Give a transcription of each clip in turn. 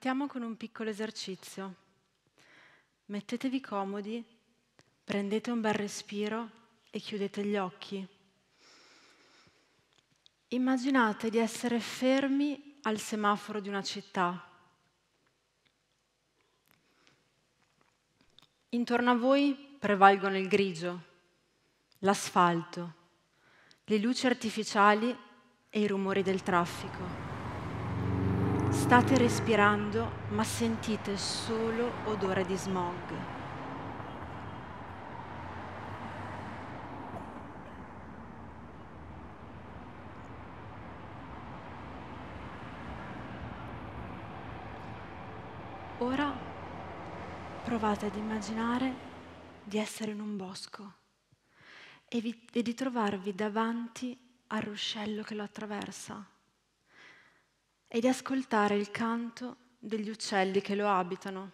Partiamo con un piccolo esercizio. Mettetevi comodi, prendete un bel respiro e chiudete gli occhi. Immaginate di essere fermi al semaforo di una città. Intorno a voi prevalgono il grigio, l'asfalto, le luci artificiali e i rumori del traffico. State respirando ma sentite solo odore di smog. Ora provate ad immaginare di essere in un bosco e, vi, e di trovarvi davanti al ruscello che lo attraversa e di ascoltare il canto degli uccelli che lo abitano.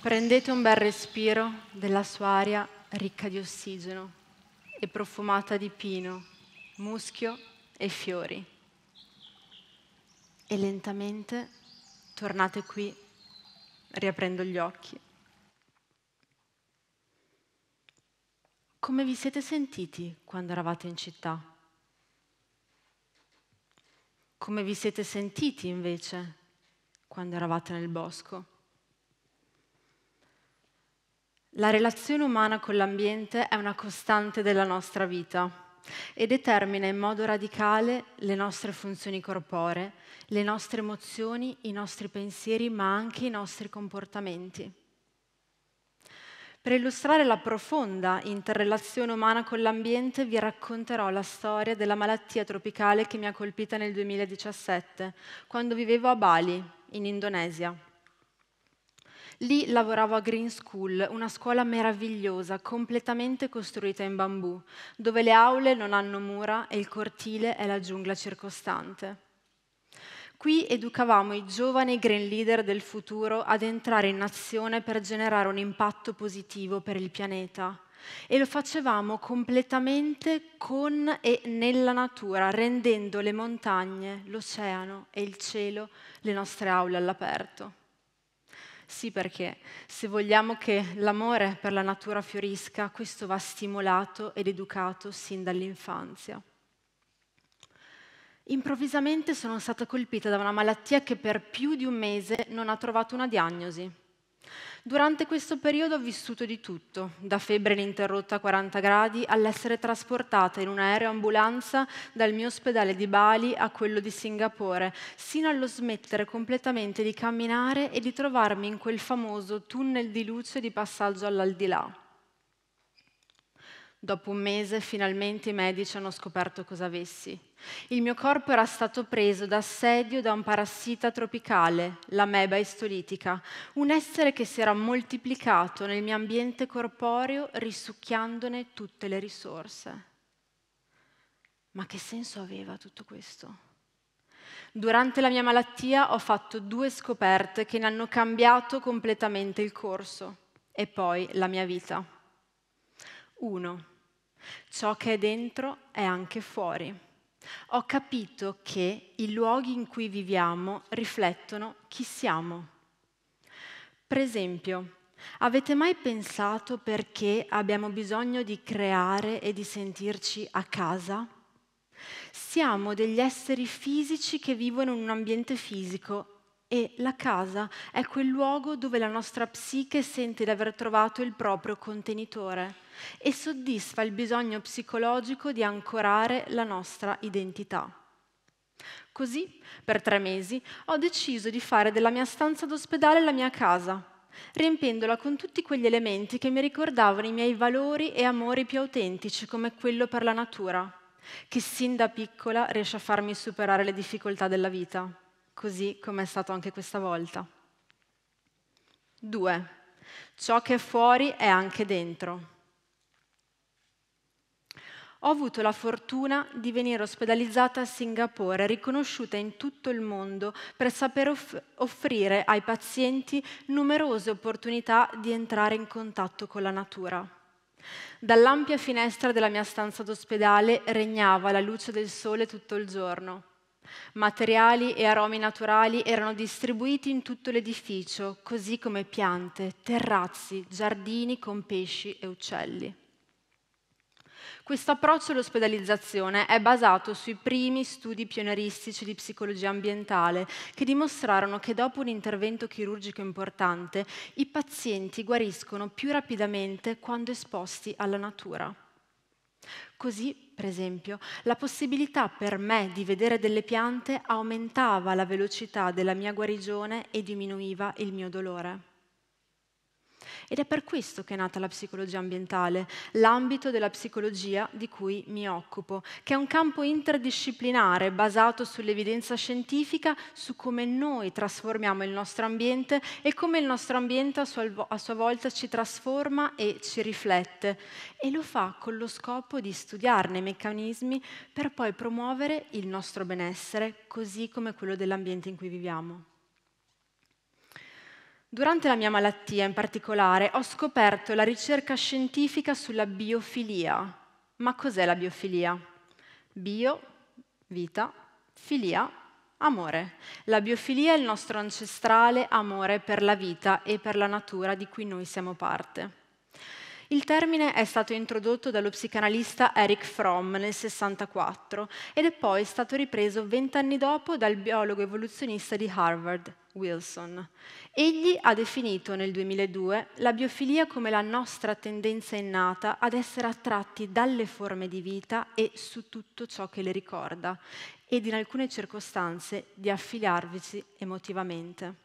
Prendete un bel respiro della sua aria ricca di ossigeno e profumata di pino, muschio e fiori. E lentamente tornate qui riaprendo gli occhi. Come vi siete sentiti quando eravate in città? Come vi siete sentiti invece quando eravate nel bosco? La relazione umana con l'ambiente è una costante della nostra vita e determina in modo radicale le nostre funzioni corporee, le nostre emozioni, i nostri pensieri, ma anche i nostri comportamenti. Per illustrare la profonda interrelazione umana con l'ambiente vi racconterò la storia della malattia tropicale che mi ha colpita nel 2017, quando vivevo a Bali, in Indonesia. Lì lavoravo a Green School, una scuola meravigliosa, completamente costruita in bambù, dove le aule non hanno mura e il cortile è la giungla circostante. Qui educavamo i giovani green leader del futuro ad entrare in azione per generare un impatto positivo per il pianeta e lo facevamo completamente con e nella natura, rendendo le montagne, l'oceano e il cielo le nostre aule all'aperto. Sì, perché se vogliamo che l'amore per la natura fiorisca, questo va stimolato ed educato sin dall'infanzia. Improvvisamente sono stata colpita da una malattia che per più di un mese non ha trovato una diagnosi. Durante questo periodo ho vissuto di tutto, da febbre ininterrotta a 40 gradi all'essere trasportata in un aereo ambulanza dal mio ospedale di Bali a quello di Singapore, sino allo smettere completamente di camminare e di trovarmi in quel famoso tunnel di luce di passaggio all'aldilà. Dopo un mese finalmente i medici hanno scoperto cosa avessi. Il mio corpo era stato preso d'assedio da un parassita tropicale, l'ameba istolitica, un essere che si era moltiplicato nel mio ambiente corporeo risucchiandone tutte le risorse. Ma che senso aveva tutto questo? Durante la mia malattia ho fatto due scoperte che ne hanno cambiato completamente il corso e poi la mia vita. 1. Ciò che è dentro è anche fuori. Ho capito che i luoghi in cui viviamo riflettono chi siamo. Per esempio, avete mai pensato perché abbiamo bisogno di creare e di sentirci a casa? Siamo degli esseri fisici che vivono in un ambiente fisico e la casa è quel luogo dove la nostra psiche sente di aver trovato il proprio contenitore e soddisfa il bisogno psicologico di ancorare la nostra identità. Così, per tre mesi, ho deciso di fare della mia stanza d'ospedale la mia casa, riempendola con tutti quegli elementi che mi ricordavano i miei valori e amori più autentici, come quello per la natura, che sin da piccola riesce a farmi superare le difficoltà della vita così come è stato anche questa volta. 2. Ciò che è fuori è anche dentro. Ho avuto la fortuna di venire ospedalizzata a Singapore, riconosciuta in tutto il mondo per saper off- offrire ai pazienti numerose opportunità di entrare in contatto con la natura. Dall'ampia finestra della mia stanza d'ospedale regnava la luce del sole tutto il giorno. Materiali e aromi naturali erano distribuiti in tutto l'edificio, così come piante, terrazzi, giardini con pesci e uccelli. Questo approccio all'ospedalizzazione è basato sui primi studi pionieristici di psicologia ambientale che dimostrarono che dopo un intervento chirurgico importante i pazienti guariscono più rapidamente quando esposti alla natura. Così per esempio, la possibilità per me di vedere delle piante aumentava la velocità della mia guarigione e diminuiva il mio dolore. Ed è per questo che è nata la psicologia ambientale, l'ambito della psicologia di cui mi occupo, che è un campo interdisciplinare basato sull'evidenza scientifica su come noi trasformiamo il nostro ambiente e come il nostro ambiente a sua, volta ci trasforma e ci riflette. E lo fa con lo scopo di studiarne i meccanismi per poi promuovere il nostro benessere, così come quello dell'ambiente in cui viviamo. Durante la mia malattia in particolare ho scoperto la ricerca scientifica sulla biofilia. Ma cos'è la biofilia? Bio, vita, filia, amore. La biofilia è il nostro ancestrale amore per la vita e per la natura di cui noi siamo parte. Il termine è stato introdotto dallo psicanalista Eric Fromm nel 64 ed è poi stato ripreso vent'anni dopo dal biologo evoluzionista di Harvard, Wilson. Egli ha definito nel 2002 la biofilia come la nostra tendenza innata ad essere attratti dalle forme di vita e su tutto ciò che le ricorda ed in alcune circostanze di affiliarvisi emotivamente.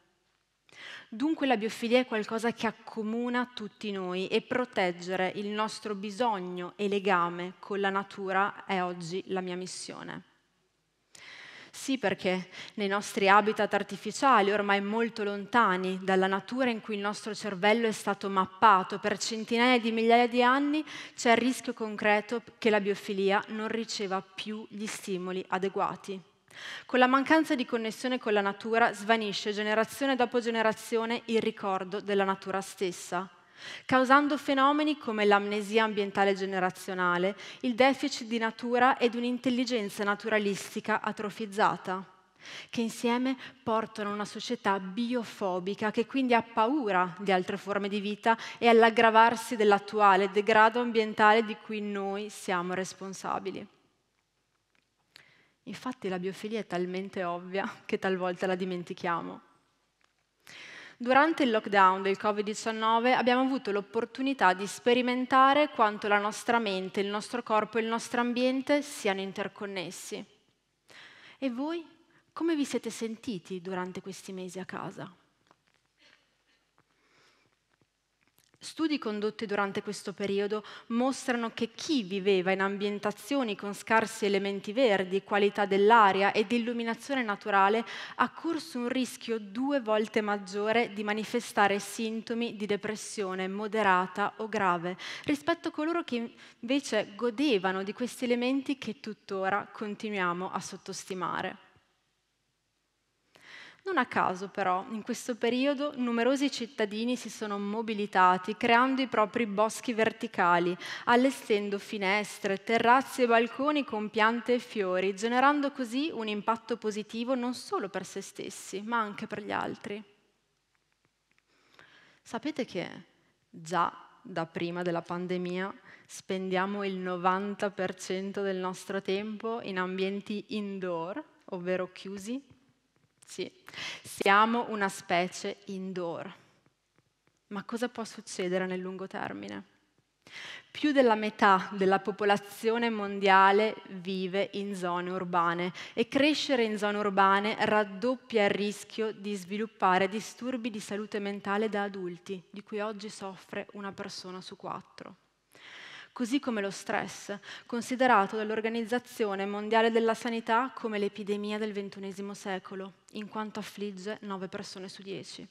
Dunque la biofilia è qualcosa che accomuna tutti noi e proteggere il nostro bisogno e legame con la natura è oggi la mia missione. Sì, perché nei nostri habitat artificiali, ormai molto lontani dalla natura in cui il nostro cervello è stato mappato per centinaia di migliaia di anni, c'è il rischio concreto che la biofilia non riceva più gli stimoli adeguati. Con la mancanza di connessione con la natura svanisce generazione dopo generazione il ricordo della natura stessa, causando fenomeni come l'amnesia ambientale generazionale, il deficit di natura ed un'intelligenza naturalistica atrofizzata, che insieme portano a una società biofobica che quindi ha paura di altre forme di vita e all'aggravarsi dell'attuale degrado ambientale di cui noi siamo responsabili. Infatti la biofilia è talmente ovvia che talvolta la dimentichiamo. Durante il lockdown del Covid-19 abbiamo avuto l'opportunità di sperimentare quanto la nostra mente, il nostro corpo e il nostro ambiente siano interconnessi. E voi come vi siete sentiti durante questi mesi a casa? Studi condotti durante questo periodo mostrano che chi viveva in ambientazioni con scarsi elementi verdi, qualità dell'aria ed illuminazione naturale ha corso un rischio due volte maggiore di manifestare sintomi di depressione moderata o grave rispetto a coloro che invece godevano di questi elementi che tuttora continuiamo a sottostimare. Non a caso però, in questo periodo numerosi cittadini si sono mobilitati creando i propri boschi verticali, allestendo finestre, terrazze e balconi con piante e fiori, generando così un impatto positivo non solo per se stessi, ma anche per gli altri. Sapete che già da prima della pandemia spendiamo il 90% del nostro tempo in ambienti indoor, ovvero chiusi, sì, siamo una specie indoor. Ma cosa può succedere nel lungo termine? Più della metà della popolazione mondiale vive in zone urbane e crescere in zone urbane raddoppia il rischio di sviluppare disturbi di salute mentale da adulti, di cui oggi soffre una persona su quattro così come lo stress, considerato dall'Organizzazione Mondiale della Sanità come l'epidemia del XXI secolo, in quanto affligge 9 persone su 10.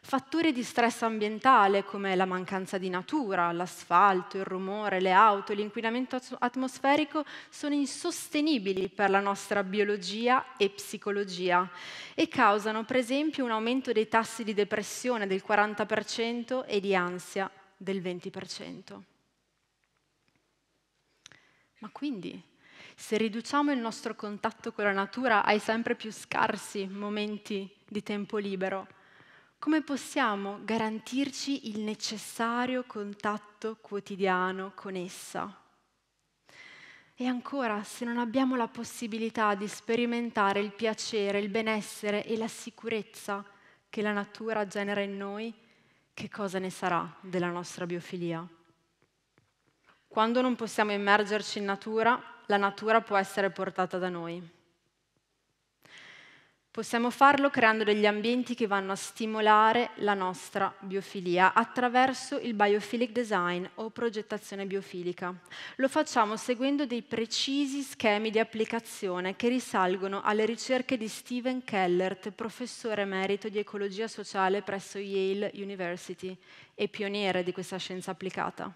Fattori di stress ambientale come la mancanza di natura, l'asfalto, il rumore, le auto l'inquinamento atmosferico sono insostenibili per la nostra biologia e psicologia e causano per esempio un aumento dei tassi di depressione del 40% e di ansia del 20%. Ma quindi, se riduciamo il nostro contatto con la natura ai sempre più scarsi momenti di tempo libero, come possiamo garantirci il necessario contatto quotidiano con essa? E ancora, se non abbiamo la possibilità di sperimentare il piacere, il benessere e la sicurezza che la natura genera in noi, che cosa ne sarà della nostra biofilia? Quando non possiamo immergerci in natura, la natura può essere portata da noi. Possiamo farlo creando degli ambienti che vanno a stimolare la nostra biofilia attraverso il biophilic design o progettazione biofilica. Lo facciamo seguendo dei precisi schemi di applicazione che risalgono alle ricerche di Stephen Kellert, professore emerito di ecologia sociale presso Yale University e pioniere di questa scienza applicata.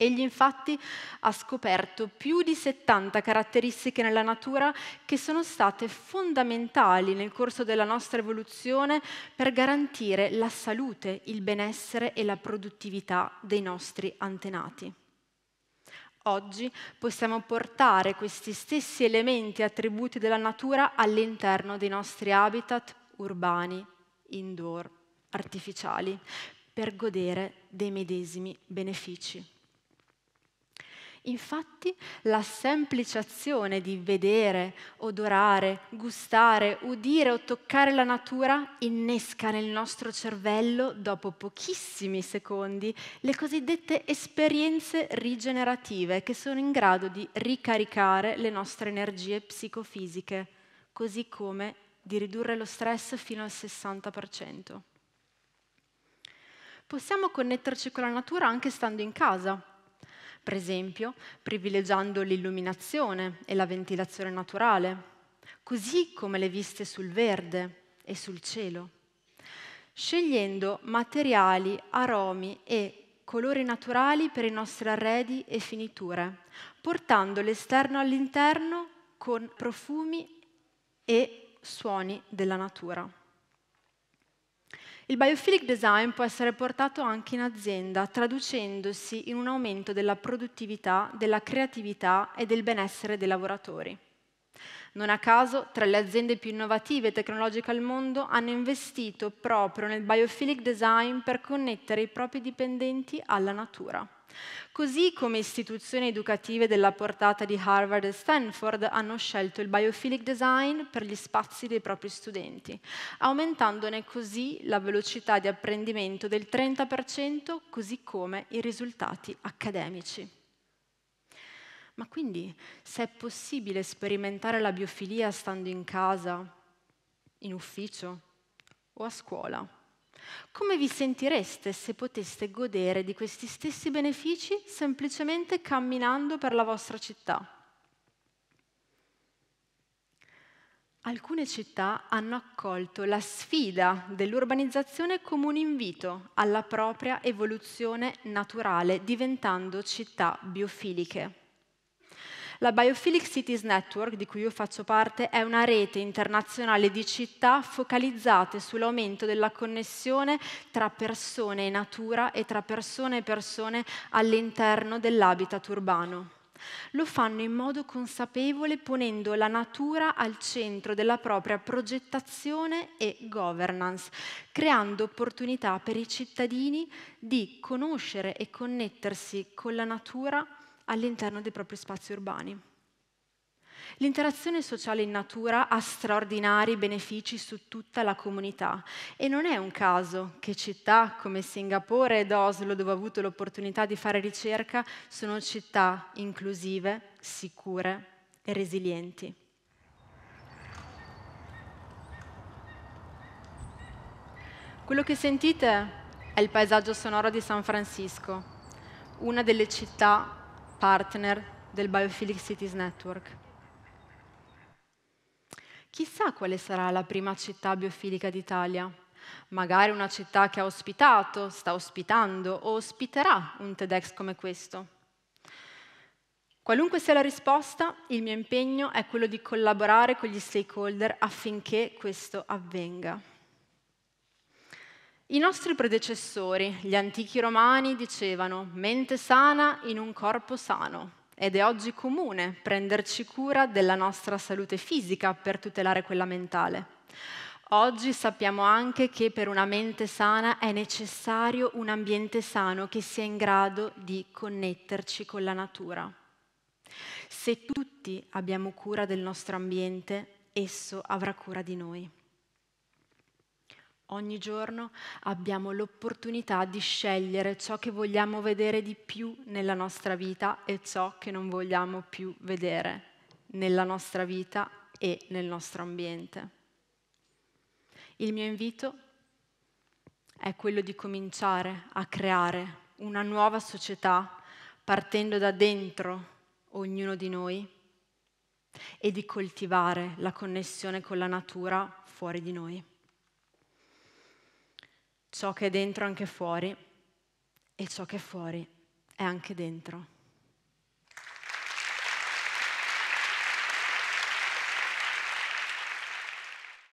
Egli infatti ha scoperto più di 70 caratteristiche nella natura che sono state fondamentali nel corso della nostra evoluzione per garantire la salute, il benessere e la produttività dei nostri antenati. Oggi possiamo portare questi stessi elementi e attributi della natura all'interno dei nostri habitat urbani, indoor, artificiali, per godere dei medesimi benefici. Infatti la semplice azione di vedere, odorare, gustare, udire o toccare la natura innesca nel nostro cervello, dopo pochissimi secondi, le cosiddette esperienze rigenerative che sono in grado di ricaricare le nostre energie psicofisiche, così come di ridurre lo stress fino al 60%. Possiamo connetterci con la natura anche stando in casa per esempio privilegiando l'illuminazione e la ventilazione naturale, così come le viste sul verde e sul cielo, scegliendo materiali, aromi e colori naturali per i nostri arredi e finiture, portando l'esterno all'interno con profumi e suoni della natura. Il biophilic design può essere portato anche in azienda, traducendosi in un aumento della produttività, della creatività e del benessere dei lavoratori. Non a caso, tra le aziende più innovative e tecnologiche al mondo hanno investito proprio nel biophilic design per connettere i propri dipendenti alla natura così come istituzioni educative della portata di Harvard e Stanford hanno scelto il biophilic design per gli spazi dei propri studenti, aumentandone così la velocità di apprendimento del 30%, così come i risultati accademici. Ma quindi, se è possibile sperimentare la biofilia stando in casa, in ufficio o a scuola, come vi sentireste se poteste godere di questi stessi benefici semplicemente camminando per la vostra città? Alcune città hanno accolto la sfida dell'urbanizzazione come un invito alla propria evoluzione naturale, diventando città biofiliche. La Biophilic Cities Network, di cui io faccio parte, è una rete internazionale di città focalizzate sull'aumento della connessione tra persone e natura e tra persone e persone all'interno dell'habitat urbano. Lo fanno in modo consapevole ponendo la natura al centro della propria progettazione e governance, creando opportunità per i cittadini di conoscere e connettersi con la natura all'interno dei propri spazi urbani. L'interazione sociale in natura ha straordinari benefici su tutta la comunità e non è un caso che città come Singapore ed Oslo, dove ho avuto l'opportunità di fare ricerca, sono città inclusive, sicure e resilienti. Quello che sentite è il paesaggio sonoro di San Francisco, una delle città partner del Biophilic Cities Network. Chissà quale sarà la prima città biofilica d'Italia. Magari una città che ha ospitato, sta ospitando o ospiterà un TEDx come questo. Qualunque sia la risposta, il mio impegno è quello di collaborare con gli stakeholder affinché questo avvenga. I nostri predecessori, gli antichi romani, dicevano mente sana in un corpo sano ed è oggi comune prenderci cura della nostra salute fisica per tutelare quella mentale. Oggi sappiamo anche che per una mente sana è necessario un ambiente sano che sia in grado di connetterci con la natura. Se tutti abbiamo cura del nostro ambiente, esso avrà cura di noi. Ogni giorno abbiamo l'opportunità di scegliere ciò che vogliamo vedere di più nella nostra vita e ciò che non vogliamo più vedere nella nostra vita e nel nostro ambiente. Il mio invito è quello di cominciare a creare una nuova società partendo da dentro ognuno di noi e di coltivare la connessione con la natura fuori di noi ciò che è dentro anche fuori e ciò che è fuori è anche dentro.